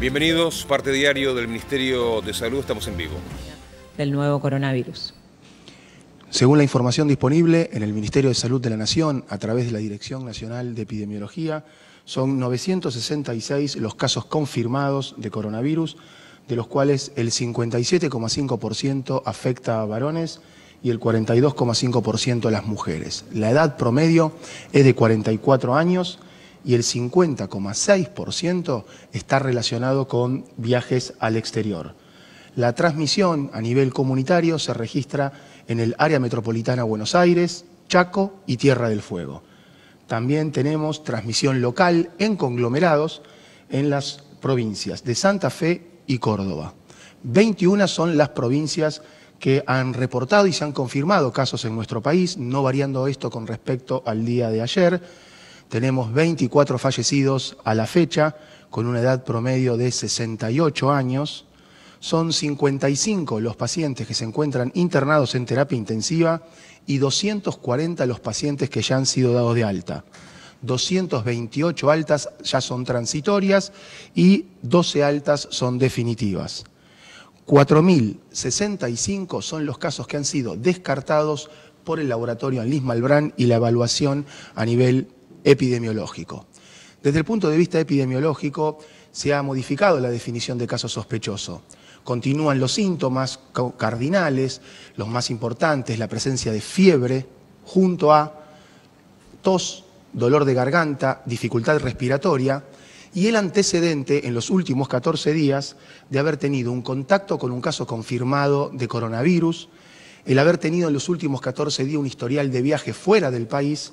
Bienvenidos, parte diario del Ministerio de Salud, estamos en vivo. Del nuevo coronavirus. Según la información disponible en el Ministerio de Salud de la Nación, a través de la Dirección Nacional de Epidemiología, son 966 los casos confirmados de coronavirus, de los cuales el 57,5% afecta a varones y el 42,5% a las mujeres. La edad promedio es de 44 años y el 50,6% está relacionado con viajes al exterior. La transmisión a nivel comunitario se registra en el área metropolitana Buenos Aires, Chaco y Tierra del Fuego. También tenemos transmisión local en conglomerados en las provincias de Santa Fe y Córdoba. 21 son las provincias que han reportado y se han confirmado casos en nuestro país, no variando esto con respecto al día de ayer tenemos 24 fallecidos a la fecha, con una edad promedio de 68 años. Son 55 los pacientes que se encuentran internados en terapia intensiva y 240 los pacientes que ya han sido dados de alta. 228 altas ya son transitorias y 12 altas son definitivas. 4.065 son los casos que han sido descartados por el laboratorio Anlis Malbrán y la evaluación a nivel epidemiológico. Desde el punto de vista epidemiológico, se ha modificado la definición de caso sospechoso. Continúan los síntomas cardinales, los más importantes, la presencia de fiebre junto a tos, dolor de garganta, dificultad respiratoria y el antecedente en los últimos 14 días de haber tenido un contacto con un caso confirmado de coronavirus, el haber tenido en los últimos 14 días un historial de viaje fuera del país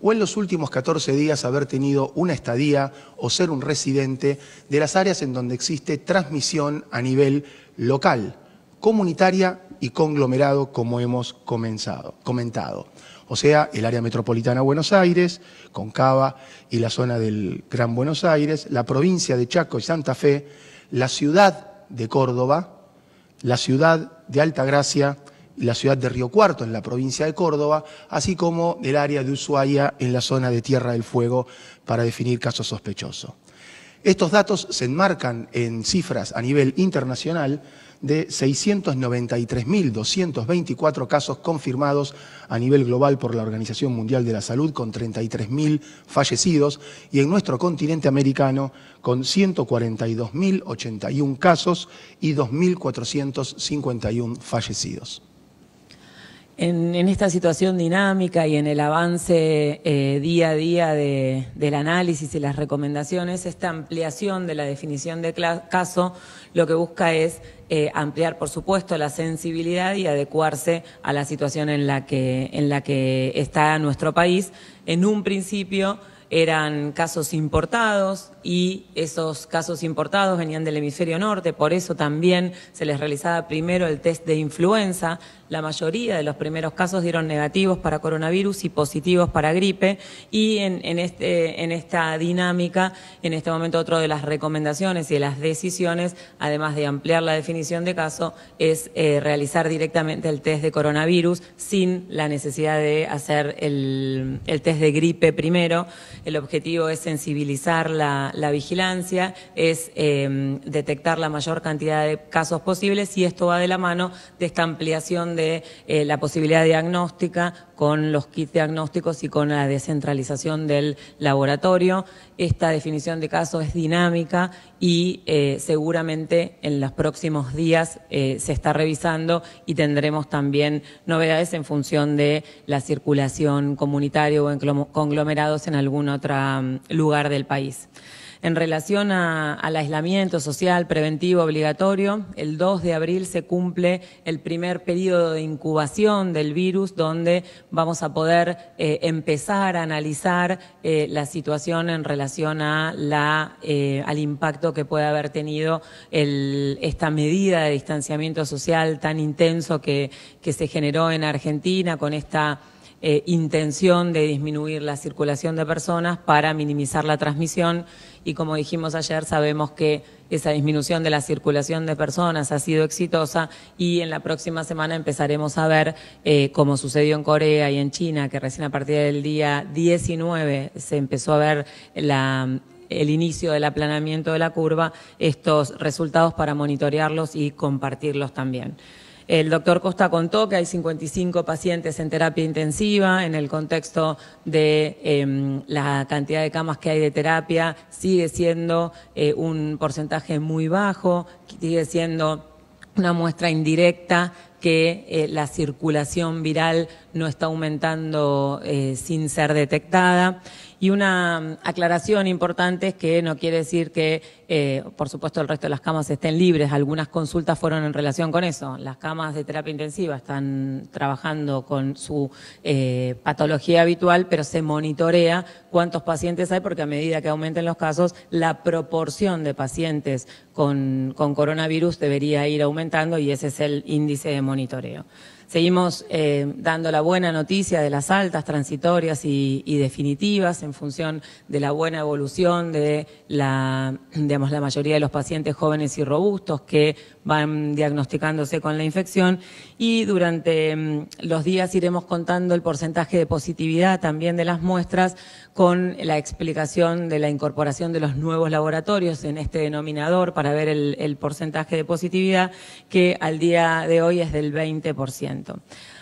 o en los últimos 14 días haber tenido una estadía o ser un residente de las áreas en donde existe transmisión a nivel local, comunitaria y conglomerado como hemos comenzado, comentado. O sea, el área metropolitana Buenos Aires, con Concava y la zona del Gran Buenos Aires, la provincia de Chaco y Santa Fe, la ciudad de Córdoba, la ciudad de Altagracia, la ciudad de Río Cuarto, en la provincia de Córdoba, así como el área de Ushuaia, en la zona de Tierra del Fuego, para definir casos sospechosos. Estos datos se enmarcan en cifras a nivel internacional de 693.224 casos confirmados a nivel global por la Organización Mundial de la Salud, con 33.000 fallecidos, y en nuestro continente americano con 142.081 casos y 2.451 fallecidos. En, en, esta situación dinámica y en el avance eh, día a día de, del análisis y las recomendaciones, esta ampliación de la definición de caso lo que busca es eh, ampliar, por supuesto, la sensibilidad y adecuarse a la situación en la que, en la que está nuestro país. En un principio eran casos importados, y esos casos importados venían del hemisferio norte, por eso también se les realizaba primero el test de influenza. La mayoría de los primeros casos dieron negativos para coronavirus y positivos para gripe y en, este, esta dinámica, en este momento otro de las recomendaciones y de las decisiones, además de ampliar la definición de caso, es eh, realizar directamente el test de coronavirus sin la necesidad de hacer el test de gripe primero. El objetivo es sensibilizar la la, vigilancia, es em, detectar la mayor cantidad de casos posibles y esto va de la mano de esta ampliación de eh, la posibilidad diagnóstica con los kits diagnósticos y con la descentralización del laboratorio. Esta definición de caso es dinámica y eh, seguramente en los próximos días eh, se está revisando y tendremos también novedades en función de la circulación comunitaria o en conglomerados en algún otro mm, lugar del país. En relación a, al aislamiento social preventivo obligatorio, el 2 de abril se cumple el primer periodo de incubación del virus, donde vamos a poder eh, empezar a analizar eh, la situación en relación a la, eh, al impacto que puede haber tenido esta medida de distanciamiento social tan intenso que, que se generó en Argentina con esta eh, intención de disminuir la circulación de personas para minimizar la transmisión y como dijimos ayer sabemos que esa disminución de la circulación de personas ha sido exitosa y en la próxima semana empezaremos a ver, eh, como sucedió en Corea y en China, que recién a partir del día 19 se empezó a ver la el inicio del aplanamiento de la curva, estos resultados para monitorearlos y compartirlos también. El doctor Costa contó que hay 55 pacientes en terapia intensiva. En el contexto de em, la cantidad de camas que hay de terapia, sigue siendo eh, un porcentaje muy bajo, sigue siendo una muestra indirecta que eh, la circulación viral no está aumentando eh, sin ser detectada. Y una mm, aclaración importante es que no quiere decir que, eh, por supuesto, el resto de las camas estén libres. Algunas consultas fueron en relación con eso. Las camas de terapia intensiva están trabajando con su eh, patología habitual, pero se monitorea cuántos pacientes hay porque a medida que aumenten los casos, la proporción de pacientes con coronavirus debería ir aumentando y ese es el índice de monitoreo. Seguimos eh, dando la buena noticia de las altas transitorias y, definitivas en función de la buena evolución de la, digamos, la mayoría de los pacientes jóvenes y robustos que van diagnosticándose con la infección y durante mm, los días iremos contando el porcentaje de positividad también de las muestras con la explicación de la incorporación de los nuevos laboratorios en este denominador para ver el, el porcentaje de positividad que al día de hoy es del 20%.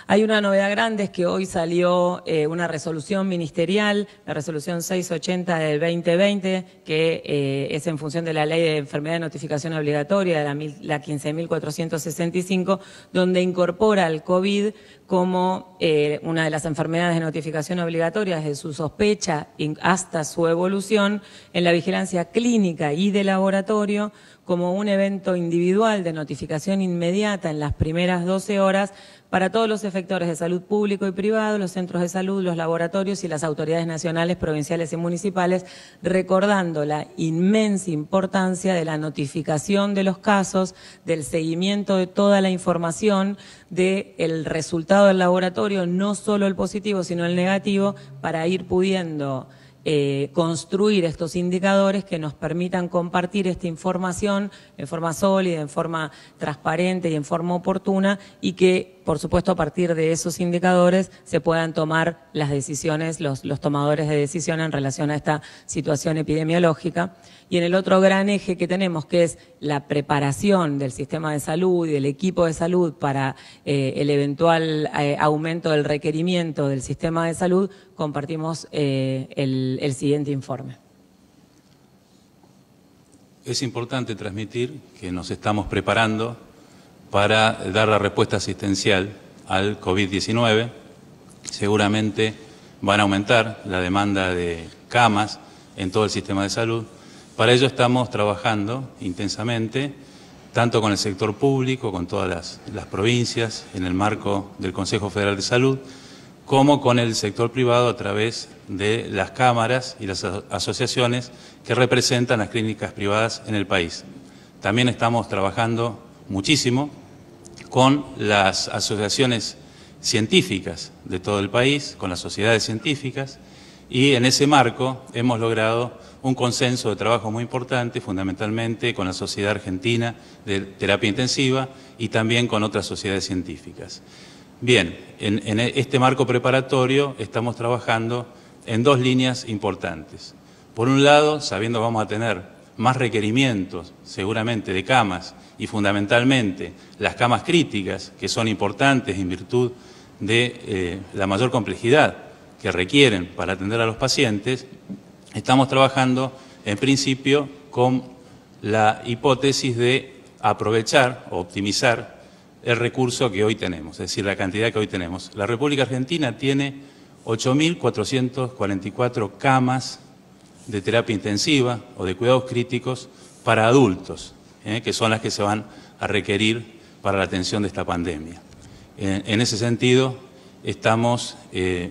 Hay una novedad grande, es que hoy salió eh, una resolución ministerial, la resolución 680 del 2020, que eh, es en función de la ley de enfermedad de notificación obligatoria, la, la 15.465, donde incorpora al COVID como eh, una de las enfermedades de notificación obligatoria desde su sospecha hasta su evolución en la vigilancia clínica y de laboratorio como un evento individual de notificación inmediata en las primeras 12 horas para todos los efectores de salud público y privado, los centros de salud, los laboratorios y las autoridades nacionales, provinciales y municipales, recordando la inmensa importancia de la notificación de los casos, del seguimiento de toda la información, del resultado del laboratorio, no solo el positivo, sino el negativo, para ir pudiendo eh, construir estos indicadores que nos permitan compartir esta información en forma sólida, en forma transparente y en forma oportuna y que por supuesto, a partir de esos indicadores se puedan tomar las decisiones, los, tomadores de decisión en relación a esta situación epidemiológica. Y en el otro gran eje que tenemos, que es la preparación del sistema de salud y del equipo de salud para eh, el eventual eh, aumento del requerimiento del sistema de salud, compartimos eh, el siguiente informe. Es importante transmitir que nos estamos preparando para dar la respuesta asistencial al COVID-19. Seguramente van a aumentar la demanda de camas en todo el sistema de salud. Para ello estamos trabajando intensamente, tanto con el sector público, con todas las, provincias, en el marco del Consejo Federal de Salud, como con el sector privado a través de las cámaras y las asociaciones que representan las clínicas privadas en el país. También estamos trabajando muchísimo con las asociaciones científicas de todo el país, con las sociedades científicas, y en ese marco hemos logrado un consenso de trabajo muy importante, fundamentalmente con la Sociedad Argentina de Terapia Intensiva y también con otras sociedades científicas. Bien, en, en este marco preparatorio estamos trabajando en dos líneas importantes. Por un lado, sabiendo que vamos a tener más requerimientos, seguramente, de camas y fundamentalmente las camas críticas, que son importantes en virtud de eh, la mayor complejidad que requieren para atender a los pacientes, estamos trabajando en principio con la hipótesis de aprovechar o optimizar el recurso que hoy tenemos, es decir, la cantidad que hoy tenemos. La República Argentina tiene 8.444 camas de terapia intensiva o de cuidados críticos para adultos, ¿eh? que son las que se van a requerir para la atención de esta pandemia. En, ese sentido, estamos eh,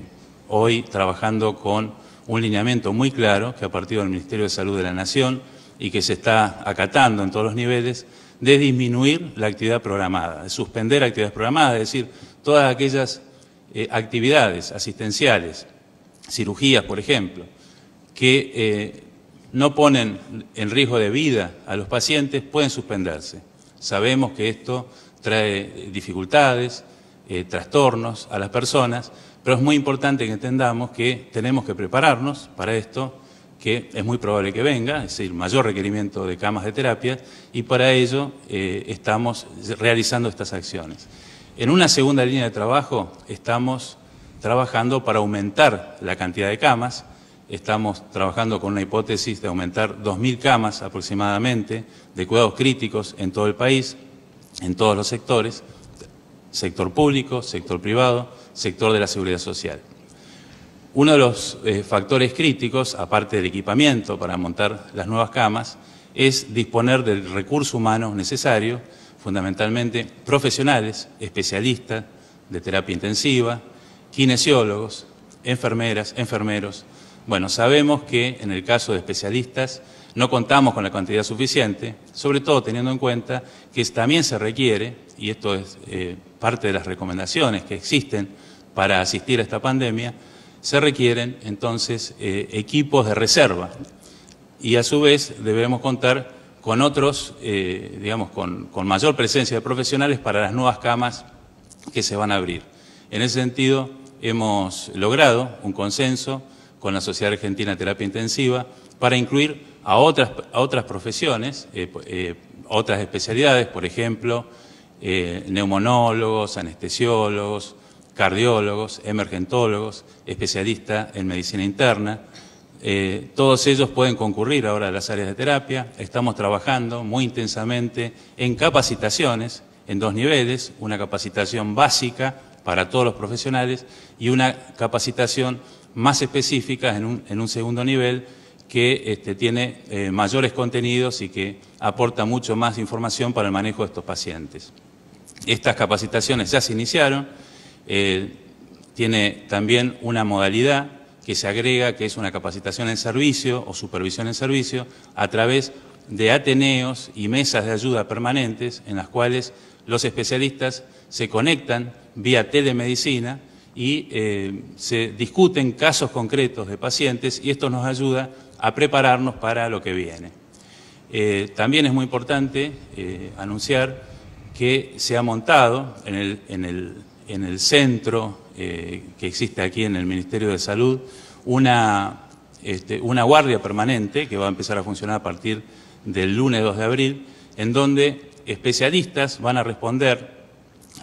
hoy trabajando con un lineamiento muy claro que ha partido del Ministerio de Salud de la Nación y que se está acatando en todos los niveles, de disminuir la actividad programada, de suspender actividades programadas, es decir, todas aquellas eh, actividades asistenciales, cirugías, por ejemplo, que eh, no ponen en riesgo de vida a los pacientes pueden suspenderse. Sabemos que esto trae dificultades, eh, trastornos a las personas, pero es muy importante que entendamos que tenemos que prepararnos para esto, que es muy probable que venga, es decir, mayor requerimiento de camas de terapia, y para ello eh, estamos realizando estas acciones. En una segunda línea de trabajo estamos trabajando para aumentar la cantidad de camas, estamos trabajando con una hipótesis de aumentar 2.000 camas aproximadamente de cuidados críticos en todo el país, en todos los sectores, sector público, sector privado, sector de la seguridad social. Uno de los eh, factores críticos, aparte del equipamiento para montar las nuevas camas, es disponer del recurso humano necesario, fundamentalmente profesionales, especialistas de terapia intensiva, kinesiólogos, enfermeras, enfermeros, bueno, sabemos que en el caso de especialistas no contamos con la cantidad suficiente, sobre todo teniendo en cuenta que también se requiere, y esto es eh, parte de las recomendaciones que existen para asistir a esta pandemia, se requieren entonces eh, equipos de reserva y a su vez debemos contar con otros, eh, digamos, con mayor presencia de profesionales para las nuevas camas que se van a abrir. En ese sentido, hemos logrado un consenso con la Sociedad Argentina de Terapia Intensiva para incluir a otras, a otras profesiones, eh, eh, otras especialidades, por ejemplo, eh, neumonólogos, anestesiólogos, cardiólogos, emergentólogos, especialistas en medicina interna. todos ellos pueden concurrir ahora a las áreas de terapia. Estamos trabajando muy intensamente en capacitaciones en dos niveles, una capacitación básica para todos los profesionales y una capacitación más específicas en un, segundo nivel que este, tiene eh, mayores contenidos y que aporta mucho más información para el manejo de estos pacientes. Estas capacitaciones ya se iniciaron, eh, tiene también una modalidad que se agrega, que es una capacitación en servicio o supervisión en servicio, a través de ateneos y mesas de ayuda permanentes en las cuales los especialistas se conectan vía telemedicina y eh, se discuten casos concretos de pacientes y esto nos ayuda a prepararnos para lo que viene. Eh, también es muy importante eh, anunciar que se ha montado en el, centro que existe aquí en el Ministerio de Salud una, este, una guardia permanente que va a empezar a funcionar a partir del lunes 2 de abril, en donde especialistas van a responder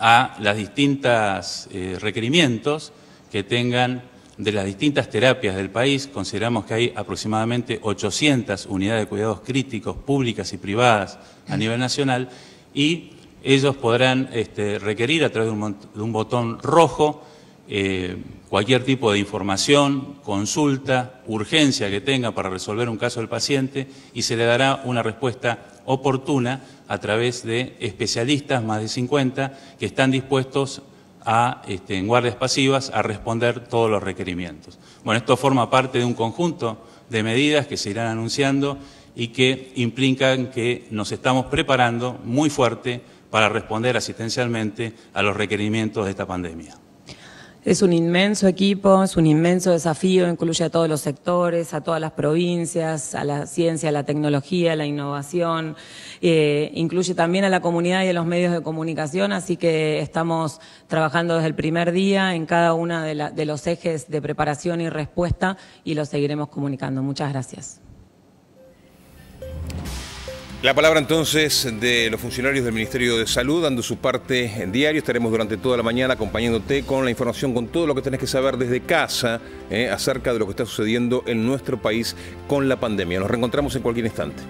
a las distintas eh, requerimientos que tengan de las distintas terapias del país. Consideramos que hay aproximadamente 800 unidades de cuidados críticos públicas y privadas a nivel nacional y ellos podrán este, requerir a través de un, botón rojo eh, cualquier tipo de información, consulta, urgencia que tenga para resolver un caso del paciente y se le dará una respuesta oportuna a través de especialistas, más de 50, que están dispuestos a, este, en guardias pasivas a responder todos los requerimientos. Bueno, esto forma parte de un conjunto de medidas que se irán anunciando y que implican que nos estamos preparando muy fuerte para responder asistencialmente a los requerimientos de esta pandemia. Es un inmenso equipo, es un inmenso desafío, incluye a todos los sectores, a todas las provincias, a la ciencia, a la tecnología, a la innovación, eh, incluye también a la comunidad y a los medios de comunicación, así que estamos trabajando desde el primer día en cada uno de, de los ejes de preparación y respuesta y lo seguiremos comunicando. Muchas gracias. La palabra entonces de los funcionarios del Ministerio de Salud dando su parte en diario. Estaremos durante toda la mañana acompañándote con la información, con todo lo que tenés que saber desde casa eh, acerca de lo que está sucediendo en nuestro país con la pandemia. Nos reencontramos en cualquier instante.